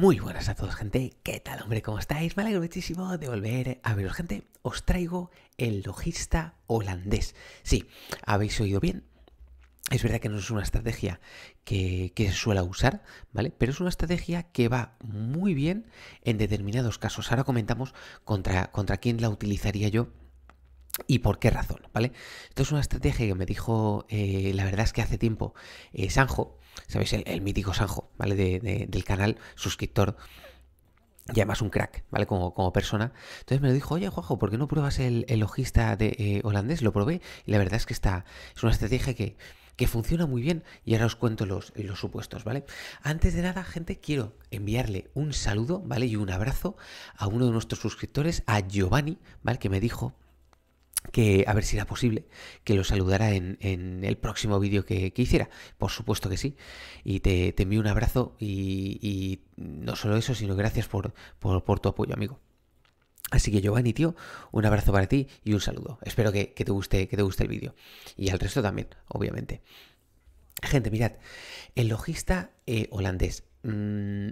Muy buenas a todos, gente. ¿Qué tal, hombre? ¿Cómo estáis? Me alegro muchísimo de volver a veros, gente. Os traigo el logista holandés. Sí, habéis oído bien. Es verdad que no es una estrategia que, se suele usar, ¿vale? Pero es una estrategia que va muy bien en determinados casos. Ahora comentamos contra, contra quién la utilizaría yo ¿Y por qué razón? ¿Vale? Esto es una estrategia que me dijo, eh, la verdad es que hace tiempo, eh, Sanjo, ¿sabéis? El, mítico Sanjo, ¿vale? del canal, suscriptor y además un crack, ¿vale? Como, como persona. Entonces me lo dijo, oye, Juanjo, ¿por qué no pruebas el, logista de, eh, holandés? Lo probé y la verdad es que está, es una estrategia que, funciona muy bien y ahora os cuento los, los supuestos, ¿vale? Antes de nada, gente, quiero enviarle un saludo, ¿vale? Y un abrazo a uno de nuestros suscriptores, a Giovanni, ¿vale? Que me dijo que a ver si era posible que lo saludara en, el próximo vídeo que, que, hiciera. Por supuesto que sí. Y te, envío un abrazo y, no solo eso, sino gracias por, por, tu apoyo, amigo. Así que Giovanni, tío, un abrazo para ti y un saludo. Espero que, te, guste, que te guste el vídeo. Y al resto también, obviamente. Gente, mirad, el logista eh, holandés. Mm,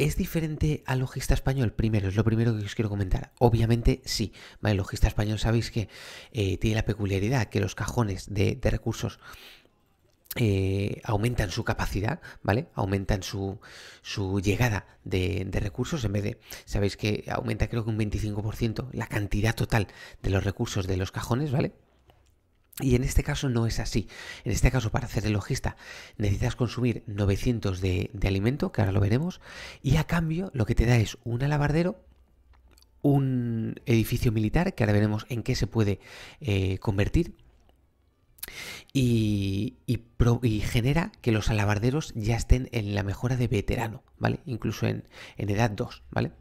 ¿Es diferente al logista español? Primero, es lo primero que os quiero comentar. Obviamente sí. El logista español sabéis que eh, tiene la peculiaridad que los cajones de, recursos eh, aumentan su capacidad, ¿vale? Aumentan su, llegada de, de, recursos en vez de, sabéis que aumenta creo que un 25% la cantidad total de los recursos de los cajones, ¿vale? Y en este caso no es así. En este caso, para hacer el logista, necesitas consumir 900 de, alimento, que ahora lo veremos, y a cambio lo que te da es un alabardero, un edificio militar, que ahora veremos en qué se puede eh, convertir, y, y, genera que los alabarderos ya estén en la mejora de veterano, ¿vale? Incluso en, en edad 2, ¿vale?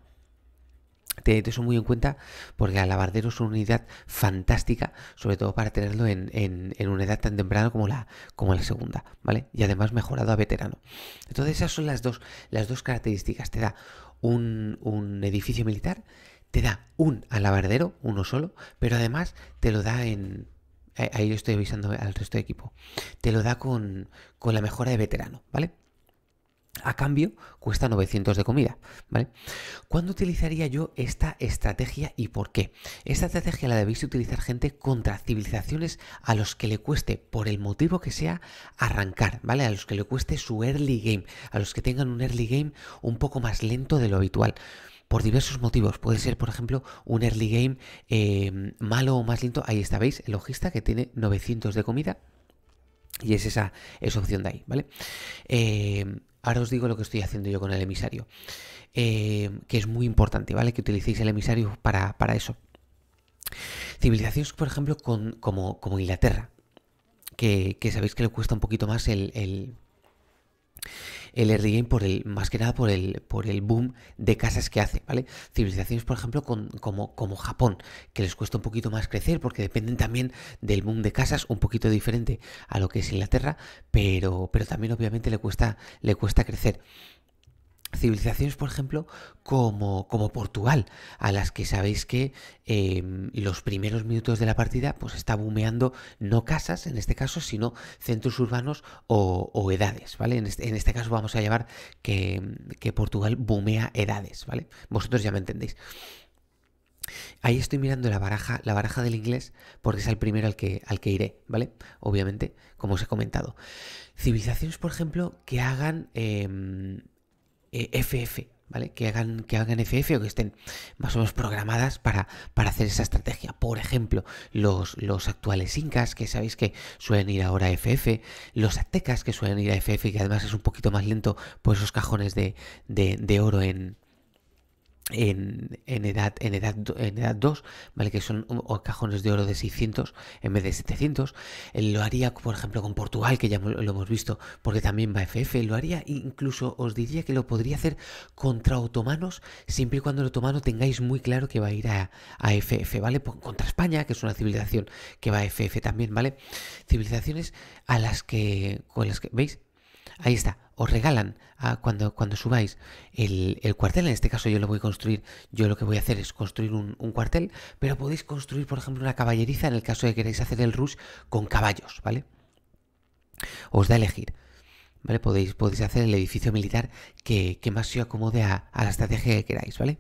te eso muy en cuenta porque alabardero es una unidad fantástica, sobre todo para tenerlo en, una edad tan temprana como la, como la segunda, ¿vale? Y además mejorado a veterano. Entonces esas son las dos, las dos características. Te da un, edificio militar, te da un alabardero, uno solo, pero además te lo da en... Ahí lo estoy avisando al resto de equipo. Te lo da con la mejora de veterano, ¿vale? A cambio, cuesta 900 de comida, ¿vale? ¿Cuándo utilizaría yo esta estrategia y por qué? Esta estrategia la debéis utilizar gente contra civilizaciones a los que le cueste, por el motivo que sea, arrancar, ¿vale? A los que le cueste su early game, a los que tengan un early game un poco más lento de lo habitual por diversos motivos. Puede ser, por ejemplo, un early game eh, malo o más lento. Ahí está, ¿veis? El logista que tiene 900 de comida. Y es esa, esa opción de ahí, ¿vale? Eh, Ahora os digo lo que estoy haciendo yo con el emisario, eh, que es muy importante, ¿vale? Que utilicéis el emisario para, eso. Civilizaciones, por ejemplo, con, como, Inglaterra, que, sabéis que le cuesta un poquito más el, el el Early por el, más que nada por el, por el boom de casas que hace, ¿vale? Civilizaciones, por ejemplo, con, como, como Japón, que les cuesta un poquito más crecer porque dependen también del boom de casas, un poquito diferente a lo que es Inglaterra, pero, pero también obviamente le cuesta, le cuesta crecer civilizaciones, por ejemplo, como, como, Portugal, a las que sabéis que em, los primeros minutos de la partida pues está bumeando no casas, en este caso, sino centros urbanos o, edades, ¿vale? Este, en este, caso vamos a llevar que, Portugal bumea edades, ¿vale? Vosotros ya me entendéis. Ahí estoy mirando la baraja, la baraja del inglés, porque es el primero al que, al que iré, ¿vale? Obviamente, como os he comentado. Civilizaciones, por ejemplo, que hagan em, FF, eh, ¿vale? Que hagan, que hagan FF o que estén más o menos programadas para, para hacer esa estrategia. Por ejemplo, los, los actuales incas, que sabéis que suelen ir ahora a FF, los aztecas que suelen ir a FF, que además es un poquito más lento por esos cajones de, de oro en, en, edad en edad en edad 2, ¿vale? Que son cajones de oro de 600 en vez de 700. Eh, lo haría, por ejemplo, con Portugal, que ya lo hemos visto, porque también va FF. Lo haría, incluso os diría que lo podría hacer contra otomanos, siempre y cuando el otomano tengáis muy claro que va a ir a, FF, ¿vale? Pues contra España, que es una civilización que va a FF también, ¿vale? Civilizaciones a las que, con las que, ¿veis? Ahí está, os regalan cuando, cuando subáis el, cuartel, en este caso yo lo voy a construir, yo lo que voy a hacer es construir un, cuartel, pero podéis construir, por ejemplo, una caballeriza en el caso de que queráis hacer el rush con caballos, ¿vale? Os da elegir. ¿Vale? Podéis, podéis hacer el edificio militar que, más se acomode a, la estrategia que queráis, ¿vale?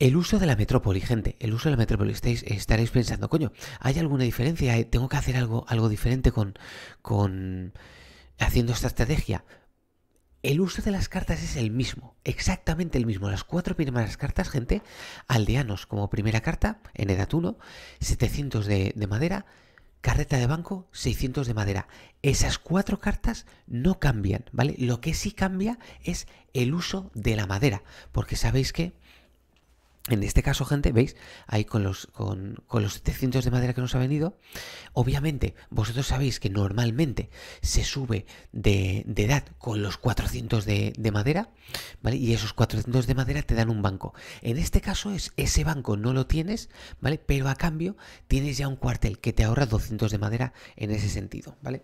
El uso de la metrópoli, gente, el uso de la metrópoli, estaréis pensando, coño, ¿hay alguna diferencia? Eh, ¿Tengo que hacer algo, algo diferente con, haciendo esta estrategia. El uso de las cartas es el mismo, exactamente el mismo. Las cuatro primeras cartas, gente, aldeanos como primera carta, en edad 1, 700 de, de madera, carreta de banco, 600 de madera. Esas cuatro cartas no cambian, ¿vale? Lo que sí cambia es el uso de la madera, porque sabéis que en este caso, gente, veis, ahí con los, con, los 700 de madera que nos ha venido, obviamente vosotros sabéis que normalmente se sube de, edad con los 400 de, de, madera, ¿vale? Y esos 400 de madera te dan un banco. En este caso es ese banco no lo tienes, ¿vale? Pero a cambio tienes ya un cuartel que te ahorra 200 de madera en ese sentido, ¿vale?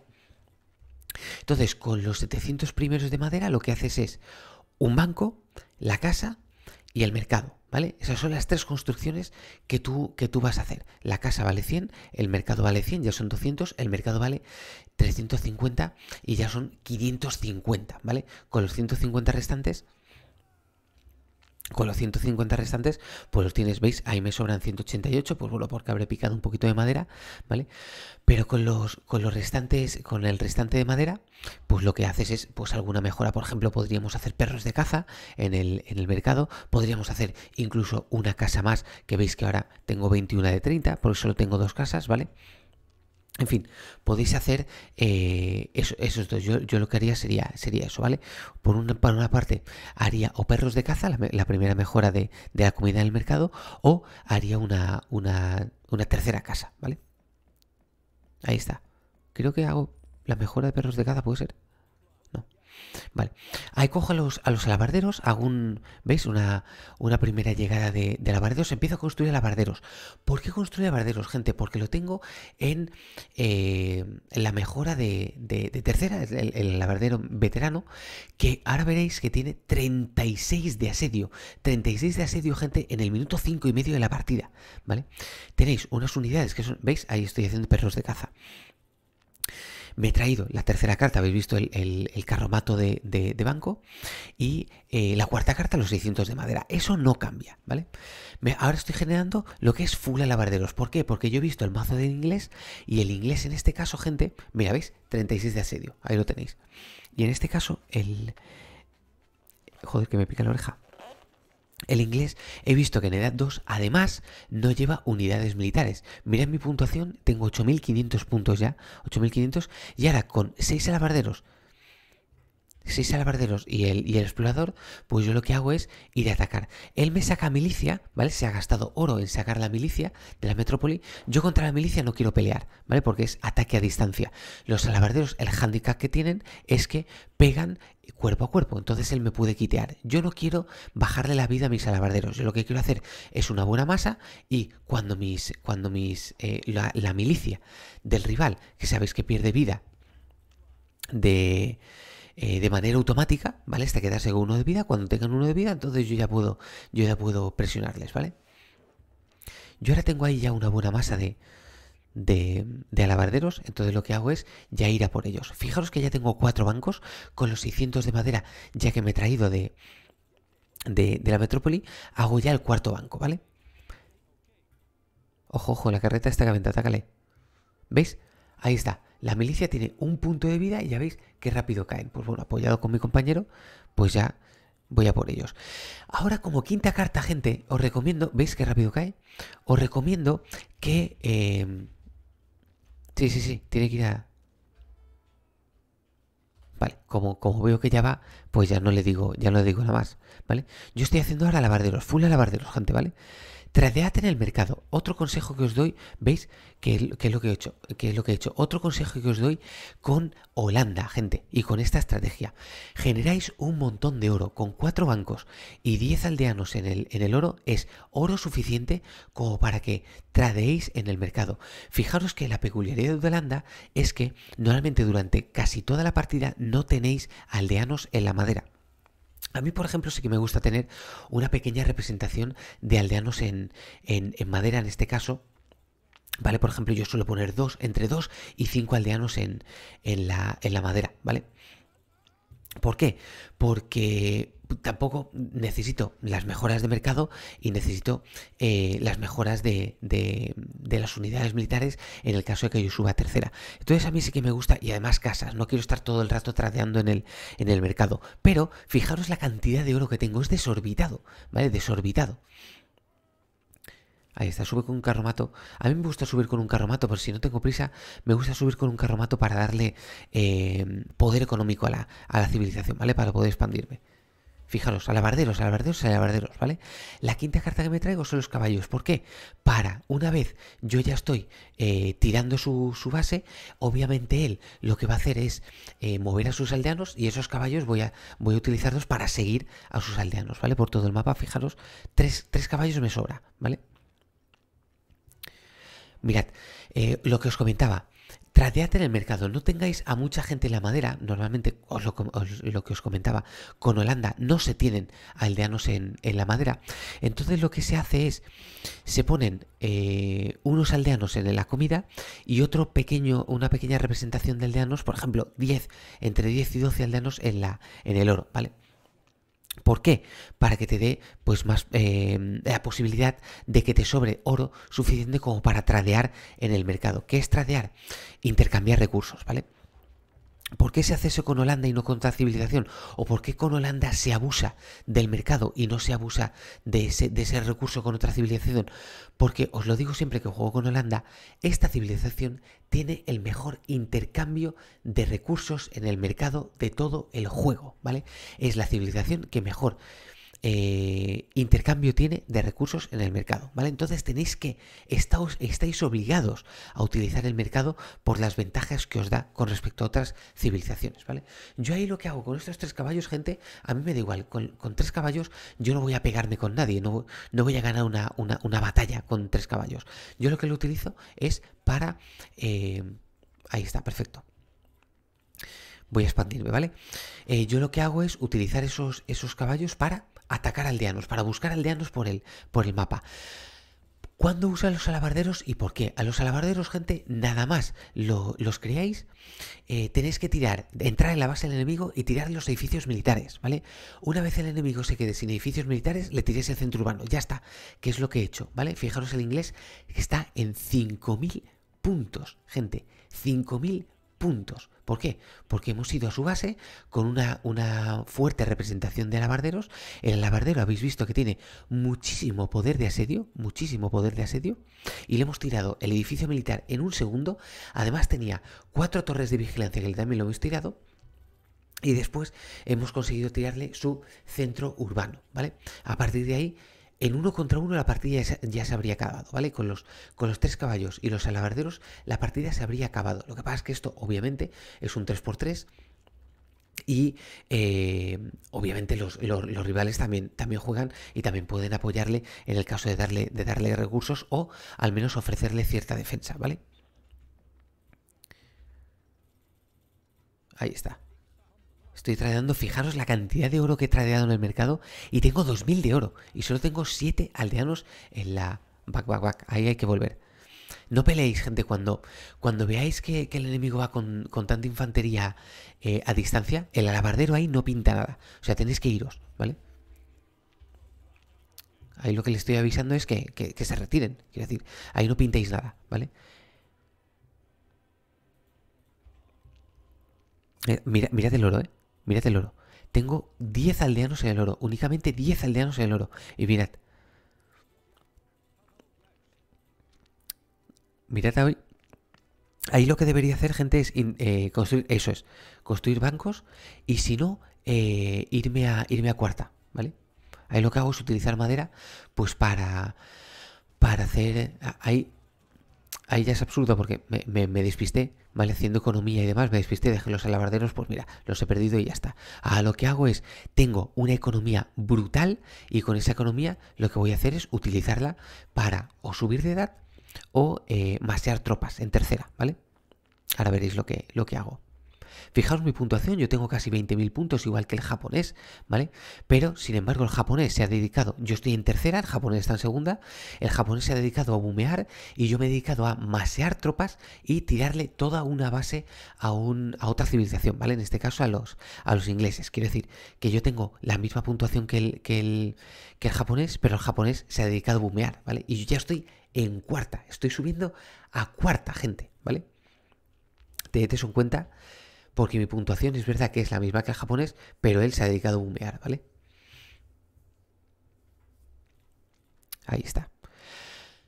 Entonces, con los 700 primeros de madera lo que haces es un banco, la casa y el mercado. ¿Vale? Esas son las tres construcciones que tú, que tú vas a hacer. La casa vale 100, el mercado vale 100, ya son 200, el mercado vale 350 y ya son 550, ¿vale? Con los 150 restantes con los 150 restantes, pues los tienes, veis, ahí me sobran 188, pues bueno, porque habré picado un poquito de madera, ¿vale? Pero con los, con los restantes, con el restante de madera, pues lo que haces es, pues alguna mejora, por ejemplo, podríamos hacer perros de caza en el, en el mercado, podríamos hacer incluso una casa más, que veis que ahora tengo 21 de 30, por solo tengo dos casas, ¿vale? En fin, podéis hacer eh, eso, esos Yo, lo que haría sería, sería eso, ¿vale? Por una, para una parte, haría o perros de caza, la, primera mejora de, de, la comida el mercado, o haría una, una, una tercera casa, ¿vale? Ahí está. Creo que hago la mejora de perros de caza, ¿puede ser? Ahí cojo a los, a los alabarderos, hago ¿veis? Una, primera llegada de, alabarderos, empiezo a construir alabarderos. ¿Por qué construir alabarderos, gente? Porque lo tengo en, eh, la mejora de, tercera, el, el, alabardero veterano, que ahora veréis que tiene 36 de asedio. 36 de asedio, gente, en el minuto 5 y medio de la partida, ¿vale? Tenéis unas unidades que son, ¿veis? Ahí estoy haciendo perros de caza me he traído la tercera carta, habéis visto el, carromato de, banco, y eh, la cuarta carta, los 600 de madera. Eso no cambia, ¿vale? Me, ahora estoy generando lo que es full alabarderos. ¿Por qué? Porque yo he visto el mazo de inglés y el inglés en este caso, gente, mira, ¿veis? 36 de asedio, ahí lo tenéis. Y en este caso, el... Joder, que me pica la oreja. El inglés he visto que en edad 2 además no lleva unidades militares. Mirad mi puntuación, tengo 8.500 puntos ya, 8.500, y ahora con 6 alabarderos 6 alabarderos y el, explorador, pues yo lo que hago es ir a atacar. Él me saca milicia, ¿vale? Se ha gastado oro en sacar la milicia de la metrópoli. Yo contra la milicia no quiero pelear, ¿vale? Porque es ataque a distancia. Los alabarderos, el handicap que tienen es que pegan cuerpo a cuerpo, entonces él me puede quitear. Yo no quiero bajarle la vida a mis alabarderos, yo lo que quiero hacer es una buena masa y cuando mis, cuando mis, eh, la milicia del rival, que sabéis que pierde vida de eh, de manera automática, ¿vale? Hasta quedarse con uno de vida. Cuando tengan uno de vida, entonces yo ya puedo, yo ya puedo presionarles, ¿vale? Yo ahora tengo ahí ya una buena masa de, de, alabarderos, entonces lo que hago es ya ir a por ellos. Fijaros que ya tengo cuatro bancos con los 600 de madera, ya que me he traído de, de, la metrópoli, hago ya el cuarto banco, ¿vale? Ojo, ojo, la carreta está que ataca, ¿Veis? Ahí está. La milicia tiene un punto de vida y ya veis qué rápido caen. Pues bueno, apoyado con mi compañero, pues ya voy a por ellos. Ahora, como quinta carta, gente, os recomiendo, ¿veis qué rápido cae? Os recomiendo que... Em, sí, sí, sí, tiene que ir a... Vale, como, como veo que ya va, pues ya no le digo, ya no le digo nada más, ¿vale? Yo estoy haciendo ahora lavarderos, full a lavarderos, gente, ¿vale? vale Tradead en el mercado. Otro consejo que os doy, ¿veis? Que, es lo que he hecho, es lo que he hecho. Otro consejo que os doy con Holanda, gente, y con esta estrategia. Generáis un montón de oro con cuatro bancos y 10 aldeanos en el, en el oro es oro suficiente como para que tradeéis en el mercado. Fijaros que la peculiaridad de Holanda es que normalmente durante casi toda la partida no tenéis aldeanos en la madera. A mí, por ejemplo, sí que me gusta tener una pequeña representación de aldeanos en, en, madera, en este caso, ¿vale? Por ejemplo, yo suelo poner dos, entre dos y cinco aldeanos en, la, en la madera, ¿vale? ¿Por qué? Porque tampoco necesito las mejoras de mercado y necesito eh, las mejoras de, las unidades militares en el caso de que yo suba a tercera. Entonces a mí sí que me gusta y además casas, no quiero estar todo el rato tradeando en el, en el mercado. Pero fijaros la cantidad de oro que tengo, es desorbitado, ¿vale? Desorbitado. Ahí está, sube con un carromato. A mí me gusta subir con un carromato, pero si no tengo prisa, me gusta subir con un carromato para darle eh, poder económico a la, a la, civilización, ¿vale? Para poder expandirme. Fijaros, alabarderos, alabarderos, alabarderos, ¿vale? La quinta carta que me traigo son los caballos. ¿Por qué? Para, una vez yo ya estoy eh, tirando su, base, obviamente él lo que va a hacer es eh, mover a sus aldeanos y esos caballos voy a, voy a utilizarlos para seguir a sus aldeanos, ¿vale? Por todo el mapa, fijaros, tres, tres caballos me sobra, ¿vale? Mirad, eh, lo que os comentaba, tratead en el mercado, no tengáis a mucha gente en la madera, normalmente os lo, lo, que os comentaba, con Holanda no se tienen aldeanos en, la madera, entonces lo que se hace es, se ponen eh, unos aldeanos en la comida y otro pequeño, una pequeña representación de aldeanos, por ejemplo, 10, entre 10 y 12 aldeanos en, la, en el oro, ¿vale? ¿Por qué? Para que te dé pues, más eh, la posibilidad de que te sobre oro suficiente como para tradear en el mercado. ¿Qué es tradear? Intercambiar recursos, ¿vale? ¿Por qué se hace eso con Holanda y no con otra civilización? ¿O por qué con Holanda se abusa del mercado y no se abusa de ese, de ese, recurso con otra civilización? Porque os lo digo siempre que juego con Holanda, esta civilización tiene el mejor intercambio de recursos en el mercado de todo el juego, ¿vale? Es la civilización que mejor eh, intercambio tiene de recursos en el mercado, ¿vale? Entonces tenéis que, estáis obligados a utilizar el mercado por las ventajas que os da con respecto a otras civilizaciones, ¿vale? Yo ahí lo que hago con estos tres caballos, gente, a mí me da igual, con, tres caballos yo no voy a pegarme con nadie, no, no voy a ganar una, batalla con tres caballos. Yo lo que lo utilizo es para... Eh, ahí está, perfecto voy a expandirme, ¿vale? Eh, yo lo que hago es utilizar esos, esos caballos para atacar aldeanos, para buscar aldeanos por el, por el mapa. ¿Cuándo usa los alabarderos y por qué? A los alabarderos, gente, nada más los creáis, eh, tenéis que tirar, entrar en la base del enemigo y tirar los edificios militares, ¿vale? Una vez el enemigo se quede sin edificios militares, le tiréis el centro urbano, ya está, que es lo que he hecho, ¿vale? Fijaros el inglés, está en 5.000 puntos, gente, 5.000 puntos. ¿Por qué? Porque hemos ido a su base con una, fuerte representación de alabarderos. El alabardero habéis visto que tiene muchísimo poder de asedio, muchísimo poder de asedio, y le hemos tirado el edificio militar en un segundo. Además tenía cuatro torres de vigilancia que también lo hemos tirado. Y después hemos conseguido tirarle su centro urbano, ¿vale? A partir de ahí en uno contra uno la partida ya se habría acabado, ¿vale? Con los, con los tres caballos y los alabarderos la partida se habría acabado. Lo que pasa es que esto obviamente es un 3x3 y eh, obviamente los, los, rivales también, también juegan y también pueden apoyarle en el caso de darle, de darle recursos o al menos ofrecerle cierta defensa, ¿vale? Ahí está. Estoy tradeando, fijaros la cantidad de oro que he tradeado en el mercado y tengo 2000 de oro y solo tengo 7 aldeanos en la back, back, Ahí hay que volver. No peleéis, gente, cuando, cuando veáis que, el enemigo va con, tanta infantería eh, a distancia, el alabardero ahí no pinta nada. O sea, tenéis que iros, ¿vale? Ahí lo que le estoy avisando es que, se retiren. Quiero decir, ahí no pintéis nada, ¿vale? Eh, mira, mirad el oro, ¿eh? Mirad el oro. Tengo 10 aldeanos en el oro. Únicamente 10 aldeanos en el oro. Y mirad. Mirad hoy. Ahí lo que debería hacer, gente, es eh, construir. Eso es. Construir bancos. Y si no, eh, irme, a, irme a cuarta. ¿Vale? Ahí lo que hago es utilizar madera. Pues para. Para hacer. Eh, ahí ahí ya es absurdo porque me, despisté, ¿vale? Haciendo economía y demás, me despisté, dejé los alabarderos, pues mira, los he perdido y ya está. Ahora lo que hago es, tengo una economía brutal y con esa economía lo que voy a hacer es utilizarla para o subir de edad o eh, masear tropas en tercera, ¿vale? Ahora veréis lo que, lo que hago. Fijaos mi puntuación, yo tengo casi 20.000 puntos, igual que el japonés, ¿vale? Pero, sin embargo, el japonés se ha dedicado, yo estoy en tercera, el japonés está en segunda, el japonés se ha dedicado a bumear y yo me he dedicado a masear tropas y tirarle toda una base a, un, a otra civilización, ¿vale? En este caso a los, a los ingleses. Quiero decir que yo tengo la misma puntuación que el, que el, que el japonés, pero el japonés se ha dedicado a bumear, ¿vale? Y yo ya estoy en cuarta, estoy subiendo a cuarta, gente, ¿vale? Te eso en cuenta porque mi puntuación es verdad que es la misma que el japonés, pero él se ha dedicado a boomear, ¿vale? Ahí está.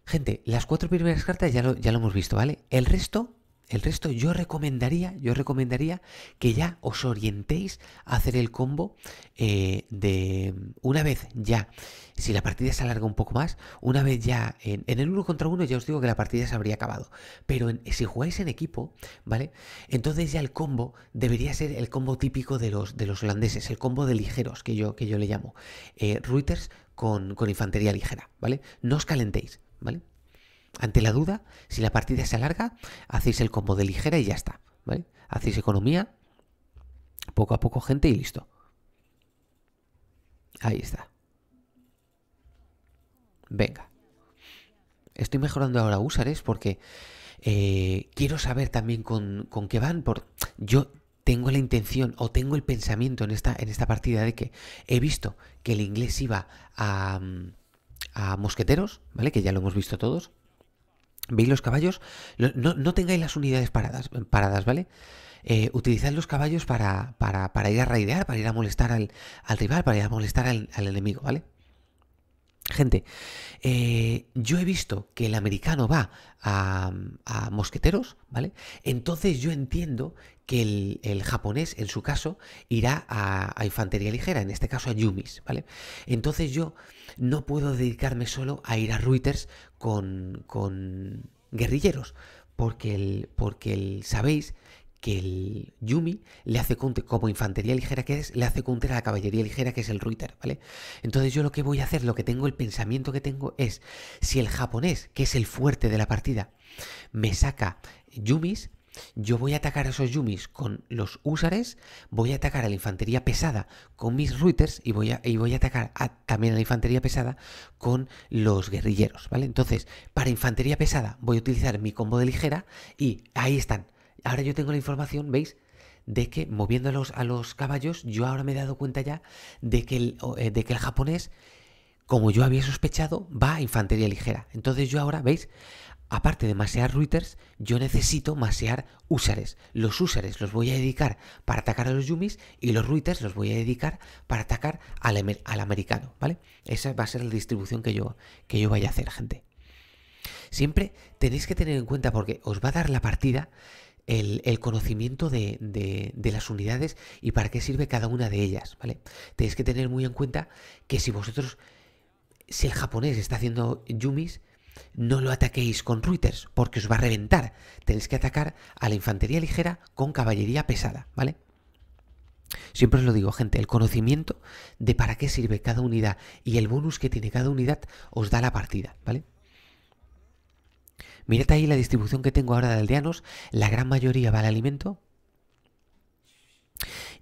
Gente, las cuatro primeras cartas ya lo, ya lo hemos visto, ¿vale? El resto el resto yo recomendaría, yo recomendaría que ya os orientéis a hacer el combo eh, de una vez ya, si la partida se alarga un poco más, una vez ya en, el uno contra uno ya os digo que la partida se habría acabado. Pero si jugáis en equipo, ¿vale? Entonces ya el combo debería ser el combo típico de los, de los holandeses, el combo de ligeros que yo, que yo le llamo. Eh, Reuters con, con infantería ligera, ¿vale? No os calentéis, ¿vale? Ante la duda, si la partida se alarga, hacéis el combo de ligera y ya está. ¿vale? Hacéis economía, poco a poco gente y listo. Ahí está. Venga. Estoy mejorando ahora Usares porque eh, quiero saber también con, qué van. Por... Yo tengo la intención o tengo el pensamiento en esta, en esta partida de que he visto que el inglés iba a, mm, a mosqueteros, ¿vale? Que ya lo hemos visto todos. Veis los caballos, no, tengáis las unidades paradas, paradas ¿vale? Eh, utilizad los caballos para, para, ir a raidear, para ir a molestar al, rival, para ir a molestar al enemigo, ¿vale? Gente, eh, yo he visto que el americano va a, mosqueteros, ¿vale? Entonces yo entiendo que el, japonés, en su caso, irá a, infantería ligera, en este caso a Yumis, ¿vale? Entonces yo no puedo dedicarme solo a ir a Reuters con, guerrilleros, porque, el, porque el, sabéis que el Yumi le hace counter como infantería ligera que es, le hace counter a la caballería ligera que es el Ruiter, ¿vale? Entonces yo lo que voy a hacer, lo que tengo, el pensamiento que tengo es, si el japonés, que es el fuerte de la partida, me saca Yumis, yo voy a atacar a esos Yumis con los Usares, voy a atacar a la infantería pesada con mis Ruiters y voy a, voy a atacar también a la infantería pesada con los guerrilleros, ¿vale? Entonces, para infantería pesada voy a utilizar mi combo de ligera y ahí están, ahora yo tengo la información, ¿veis? De que moviéndolos a los caballos, yo ahora me he dado cuenta ya de que el, eh, de que el japonés, como yo había sospechado, va a infantería ligera. Entonces yo ahora, ¿veis? Aparte de masear Reuters, yo necesito masear Usares. Los Usares los voy a dedicar para atacar a los Yumis y los Reuters los voy a dedicar para atacar al, americano, ¿vale? Esa va a ser la distribución que yo, que yo vaya a hacer, gente. Siempre tenéis que tener en cuenta porque os va a dar la partida el, conocimiento de, las unidades y para qué sirve cada una de ellas, ¿vale? Tenéis que tener muy en cuenta que si vosotros, si el japonés está haciendo yumis, no lo ataquéis con ruiters, porque os va a reventar. Tenéis que atacar a la infantería ligera con caballería pesada, ¿vale? Siempre os lo digo, gente, el conocimiento de para qué sirve cada unidad y el bonus que tiene cada unidad os da la partida, ¿vale? Mirad ahí la distribución que tengo ahora de aldeanos. La gran mayoría va al alimento.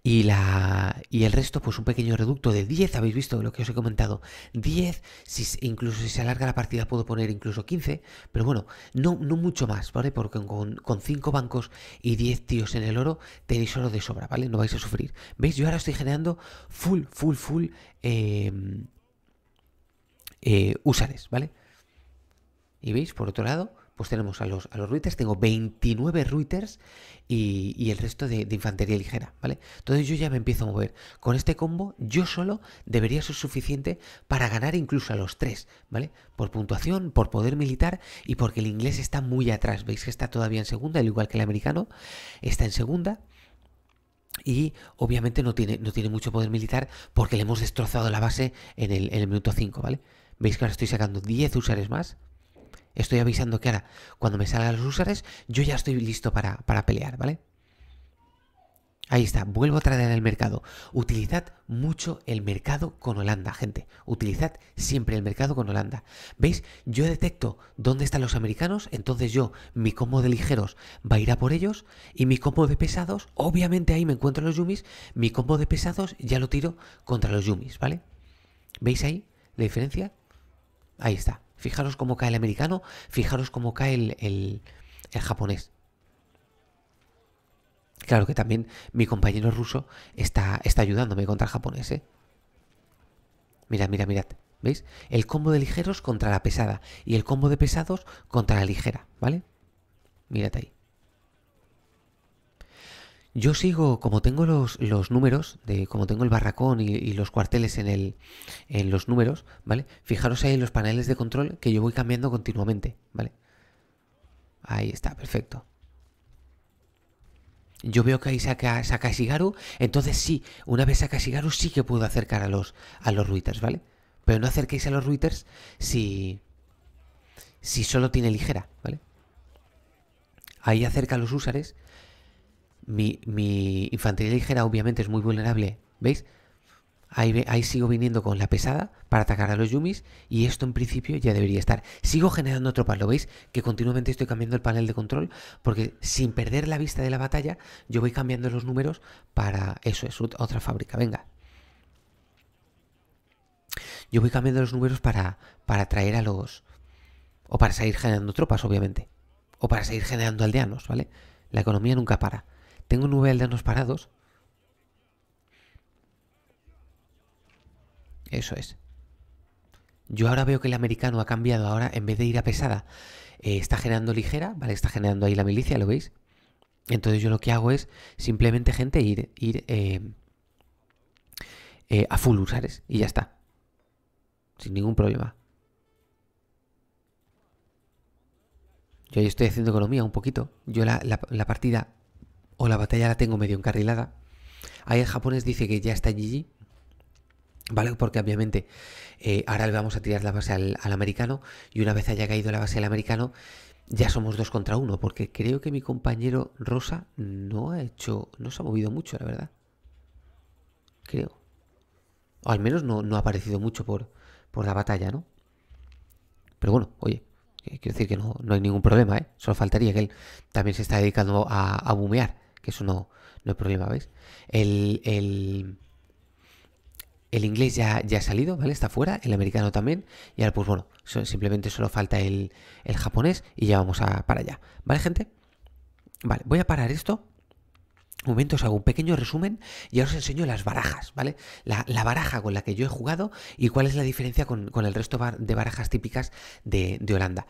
Y, la, el resto, pues un pequeño reducto de 10, habéis visto lo que os he comentado. 10, si, incluso si se alarga la partida puedo poner incluso 15, pero bueno, no, no mucho más, ¿vale? Porque con, con 5 bancos y 10 tíos en el oro tenéis oro de sobra, ¿vale? No vais a sufrir. ¿Veis? Yo ahora estoy generando full, full, full em, eh, usares, ¿vale? Y veis, por otro lado, pues tenemos a los, a los Reuters, tengo 29 Reuters y, el resto de, infantería ligera, ¿vale? Entonces yo ya me empiezo a mover. Con este combo yo solo debería ser suficiente para ganar incluso a los tres, ¿vale? Por puntuación, por poder militar y porque el inglés está muy atrás. Veis que está todavía en segunda, al igual que el americano, está en segunda. Y obviamente no tiene, no tiene mucho poder militar porque le hemos destrozado la base en el, minuto 5, ¿vale? Veis que ahora estoy sacando 10 Usares más, Estoy avisando que ahora, cuando me salgan los usares, yo ya estoy listo para, pelear, ¿vale? Ahí está, vuelvo a traer el mercado. Utilizad mucho el mercado con Holanda, gente. Utilizad siempre el mercado con Holanda. ¿Veis? Yo detecto dónde están los americanos, entonces yo, mi combo de ligeros va a ir a por ellos y mi combo de pesados, obviamente ahí me encuentro los yumis, mi combo de pesados ya lo tiro contra los yumis, ¿vale? ¿Veis ahí la diferencia? Ahí está. Fijaros cómo cae el americano, fijaros cómo cae el, japonés. Claro que también mi compañero ruso está, está ayudándome contra el japonés, ¿eh? Mirad, mirad, mirad. ¿Veis? El combo de ligeros contra la pesada y el combo de pesados contra la ligera, ¿vale? Mírate ahí. Yo sigo, como tengo los, números, de, como tengo el barracón y, los cuarteles en, el, en los números, ¿vale? Fijaros ahí en los paneles de control que yo voy cambiando continuamente, ¿vale? Ahí está, perfecto. Yo veo que ahí saca, saca Shigaru, entonces sí, una vez saca Shigaru sí que puedo acercar a los, a los Ruiters, ¿vale? Pero no acerquéis a los Ruiters si, si solo tiene ligera, ¿vale? Ahí acerca a los usares mi, infantería ligera obviamente es muy vulnerable, ¿veis? Ahí, sigo viniendo con la pesada para atacar a los Yumis y esto en principio ya debería estar. Sigo generando tropas, ¿lo veis? Que continuamente estoy cambiando el panel de control porque sin perder la vista de la batalla yo voy cambiando los números para eso, es otra fábrica, venga. Yo voy cambiando los números para, para traer a los... o para seguir generando tropas, obviamente. O para seguir generando aldeanos, ¿vale? La economía nunca para. Tengo un aldeanos parados. Eso es. Yo ahora veo que el americano ha cambiado. Ahora, en vez de ir a pesada, eh, está generando ligera, ¿vale? Está generando ahí la milicia, ¿lo veis? Entonces yo lo que hago es simplemente, gente, ir, ir eh, eh, a full usares y ya está. Sin ningún problema. Yo ahí estoy haciendo economía un poquito. Yo la partida o la batalla la tengo medio encarrilada. Ahí el japonés dice que ya está GG, ¿vale? Porque obviamente eh, ahora le vamos a tirar la base al, americano y una vez haya caído la base al americano ya somos dos contra uno, porque creo que mi compañero Rosa no ha hecho, no se ha movido mucho, la verdad. Creo. O al menos no, no ha aparecido mucho por, por la batalla, ¿no? Pero bueno, oye, quiero decir que no, no hay ningún problema, ¿eh? Solo faltaría que él también se está dedicando a, a bumear que eso no, no es problema, ¿veis? El, el, el inglés ya, ya, ha salido, ¿vale? Está fuera, el americano también, y ahora pues bueno, simplemente solo falta el, el, japonés y ya vamos a, para allá, ¿vale gente? Vale, voy a parar esto. Un momento, os hago un pequeño resumen y ahora os enseño las barajas, ¿vale? La, baraja con la que yo he jugado y cuál es la diferencia con, el resto de barajas típicas de, de Holanda.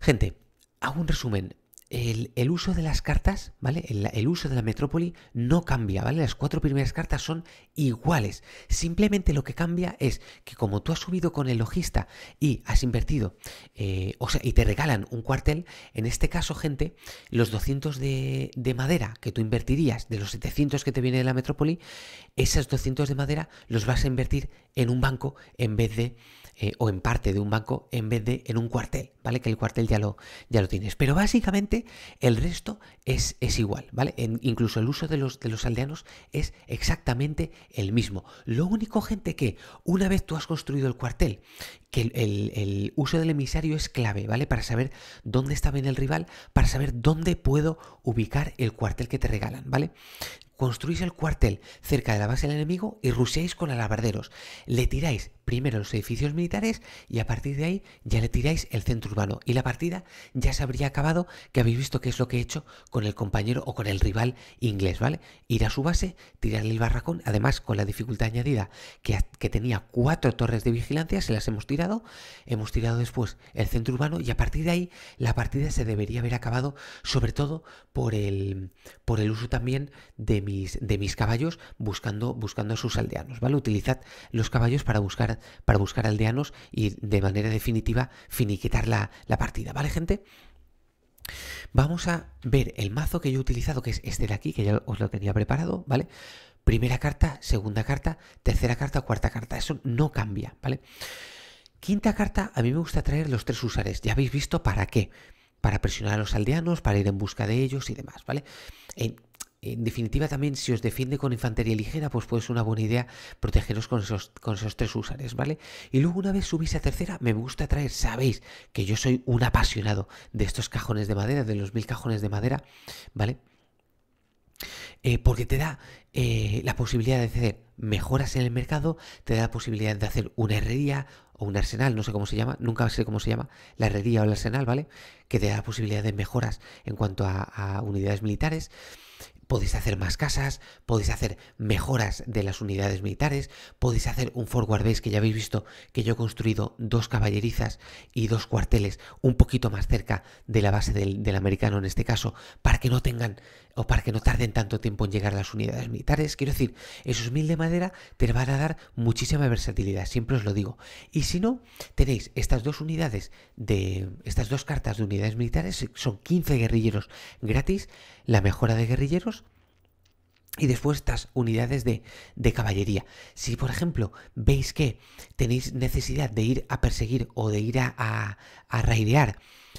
Gente, hago un resumen el, uso de las cartas, ¿vale? El, uso de la metrópoli no cambia, ¿vale? Las cuatro primeras cartas son iguales. Simplemente lo que cambia es que como tú has subido con el logista y has invertido, eh, o sea, y te regalan un cuartel, en este caso, gente, los 200 de, madera que tú invertirías, de los 700 que te viene de la metrópoli, esos 200 de madera los vas a invertir en un banco en vez de, eh, o en parte de un banco en vez de en un cuartel, ¿vale? Que el cuartel ya lo, ya lo tienes. Pero básicamente el resto es, igual, ¿vale? incluso el uso de los, de los aldeanos es exactamente el mismo. Lo único, gente, que una vez tú has construido el cuartel, que el, uso del emisario es clave, ¿vale? Para saber dónde está bien el rival, para saber dónde puedo ubicar el cuartel que te regalan, ¿vale? construís el cuartel cerca de la base del enemigo y rusheáis con alabarderos. Le tiráis primero los edificios militares y a partir de ahí ya le tiráis el centro urbano. Y la partida ya se habría acabado, que habéis visto qué es lo que he hecho con el compañero o con el rival inglés, ¿vale? Ir a su base, tirarle el barracón, además con la dificultad añadida que, que tenía cuatro torres de vigilancia, se las hemos tirado, hemos tirado después el centro urbano y a partir de ahí la partida se debería haber acabado, sobre todo por el, por el uso también de mis, de mis caballos buscando, buscando a sus aldeanos, ¿vale? Utilizad los caballos para buscar para, buscar aldeanos y de manera definitiva finiquitar la, la partida, ¿vale gente? Vamos a ver el mazo que yo he utilizado, que es este de aquí, que ya os lo tenía preparado, ¿vale? Primera carta, segunda carta, tercera carta, cuarta carta. Eso no cambia, ¿vale? Quinta carta, a mí me gusta traer los tres usares. Ya habéis visto para qué. Para presionar a los aldeanos, para ir en busca de ellos y demás, ¿vale? En, en definitiva, también si os defiende con infantería ligera, pues puede ser una buena idea protegeros con esos, con esos tres usares, ¿vale? Y luego una vez subís a tercera, me gusta traer, sabéis que yo soy un apasionado de estos cajones de madera, de los mil cajones de madera, ¿vale? Eh, porque te da eh, la posibilidad de hacer mejoras en el mercado, te da la posibilidad de hacer una herrería o un arsenal, no sé cómo se llama, nunca sé cómo se llama, la herrería o el arsenal, ¿vale? Que te da la posibilidad de mejoras en cuanto a, a unidades militares podéis hacer más casas, podéis hacer mejoras de las unidades militares, podéis hacer un forward base que ya habéis visto que yo he construido dos caballerizas y dos cuarteles un poquito más cerca de la base del, americano en este caso, para que no tengan o para que no tarden tanto tiempo en llegar las unidades militares. Quiero decir, esos mil de madera te van a dar muchísima versatilidad, siempre os lo digo. Y si no, tenéis estas dos unidades de estas dos cartas de unidades militares, son 15 guerrilleros gratis, la mejora de guerrilleros y después estas unidades de, caballería. Si, por ejemplo, veis que tenéis necesidad de ir a perseguir o de ir a, a, raidear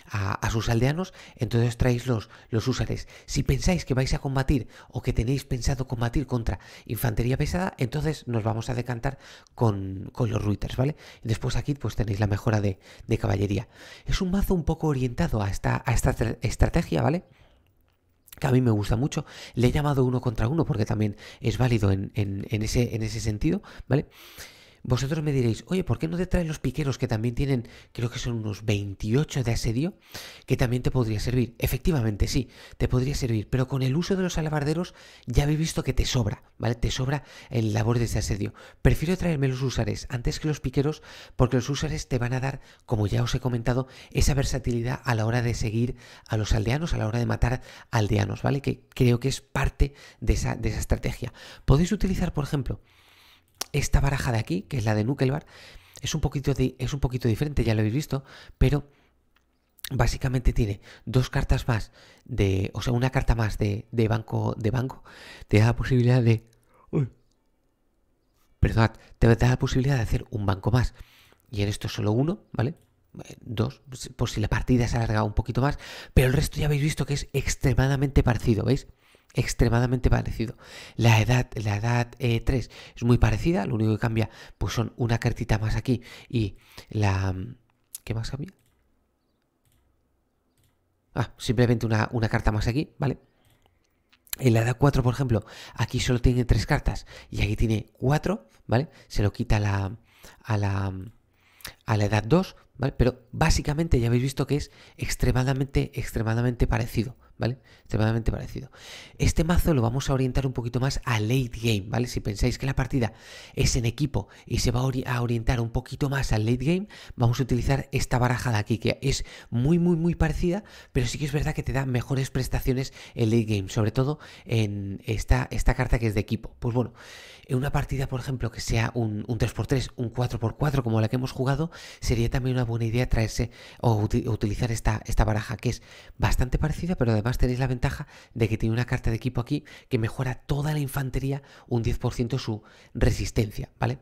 a, sus aldeanos, entonces traéis los, los húsares. Si pensáis que vais a combatir o que tenéis pensado combatir contra infantería pesada, entonces nos vamos a decantar con, los ruiters, ¿vale? después aquí pues tenéis la mejora de, caballería. Es un mazo un poco orientado a esta, a esta estrategia, ¿vale? que a mí me gusta mucho, le he llamado uno contra uno porque también es válido en, en, ese, en ese sentido, ¿vale? Vosotros me diréis, oye, ¿por qué no te traes los piqueros que también tienen, creo que son unos 28 de asedio, que también te podría servir? Efectivamente, sí, te podría servir, pero con el uso de los alabarderos ya habéis visto que te sobra, ¿vale? Te sobra el labor de ese asedio. Prefiero traerme los usares antes que los piqueros porque los usares te van a dar, como ya os he comentado, esa versatilidad a la hora de seguir a los aldeanos, a la hora de matar aldeanos, ¿vale? Que creo que es parte de esa, de esa estrategia. Podéis utilizar, por ejemplo, esta baraja de aquí, que es la de Nukelbar, es un poquito, es un poquito diferente, ya lo habéis visto, pero básicamente tiene dos cartas más de, o sea, una carta más de, banco, de banco, te da la posibilidad de, perdón, te da la posibilidad de hacer un banco más. Y en esto solo uno, ¿vale? Eh, dos, pues, por si la partida se alargado un poquito más, pero el resto ya habéis visto que es extremadamente parecido, ¿veis? extremadamente parecido. La edad, la edad 3 eh, es muy parecida, lo único que cambia pues son una cartita más aquí y la... Mm, ¿Qué más cambia? Ah, simplemente una, carta más aquí, ¿vale? En la edad 4, por ejemplo, aquí solo tiene tres cartas y aquí tiene cuatro, ¿vale? Se lo quita la, a, la, a la edad 2, ¿vale? Pero básicamente ya habéis visto que es extremadamente, extremadamente parecido, ¿vale? Extremadamente parecido. Este mazo lo vamos a orientar un poquito más a late game, ¿vale? Si pensáis que la partida es en equipo y se va a orientar un poquito más al late game, vamos a utilizar esta baraja de aquí, que es muy, muy, muy parecida, pero sí que es verdad que te da mejores prestaciones en late game, sobre todo en esta, esta carta que es de equipo. Pues bueno, en una partida, por ejemplo, que sea un, 3x3, un 4x4 como la que hemos jugado, sería también una buena idea traerse o utilizar esta, esta baraja, que es bastante parecida, pero además tenéis la ventaja de que tiene una carta de equipo aquí que mejora toda la infantería un 10% su resistencia, ¿vale?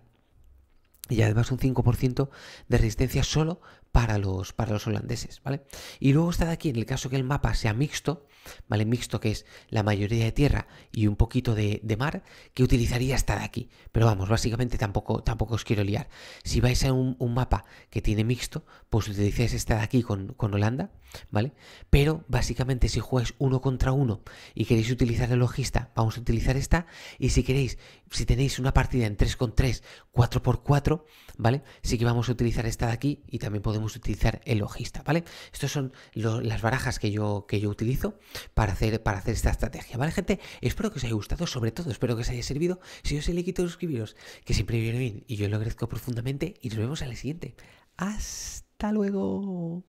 y además un 5% de resistencia solo para los, para los holandeses, ¿vale? Y luego está de aquí, en el caso que el mapa sea mixto, ¿vale? Mixto que es la mayoría de tierra y un poquito de, mar, que utilizaría esta de aquí. Pero vamos, básicamente tampoco, tampoco os quiero liar. Si vais a un, mapa que tiene mixto, pues utilicéis esta de aquí con, con, Holanda, ¿vale? Pero básicamente si jugáis uno contra uno y queréis utilizar el logista, vamos a utilizar esta. Y si queréis si tenéis una partida en 3 con 3 4x4, ¿vale? Sí que vamos a utilizar esta de aquí y también podemos utilizar el logista, ¿vale? Estas son las barajas que yo, que yo utilizo para hacer, para hacer esta estrategia, ¿vale, gente? Espero que os haya gustado, sobre todo espero que os haya servido. Si os he quito, suscribiros, que siempre viene bien y yo lo agradezco profundamente y nos vemos en el siguiente. ¡Hasta luego!